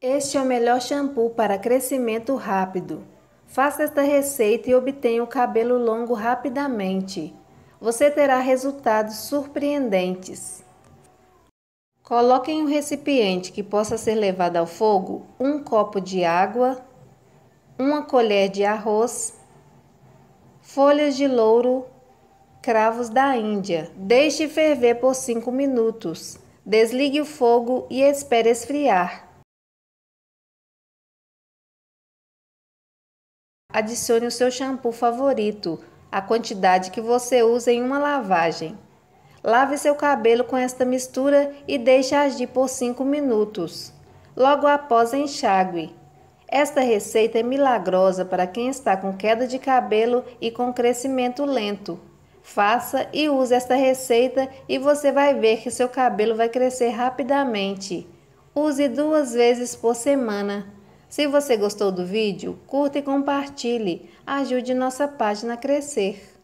Este é o melhor shampoo para crescimento rápido. Faça esta receita e obtenha o cabelo longo rapidamente. Você terá resultados surpreendentes. Coloque em um recipiente que possa ser levado ao fogo um copo de água, uma colher de arroz, folhas de louro, cravos da Índia. Deixe ferver por 5 minutos. Desligue o fogo e espere esfriar. Adicione o seu shampoo favorito, a quantidade que você usa em uma lavagem. Lave seu cabelo com esta mistura e deixe agir por 5 minutos, logo após enxague. Esta receita é milagrosa para quem está com queda de cabelo e com crescimento lento. Faça e use esta receita e você vai ver que seu cabelo vai crescer rapidamente. Use duas vezes por semana. Se você gostou do vídeo, curta e compartilhe. Ajude nossa página a crescer.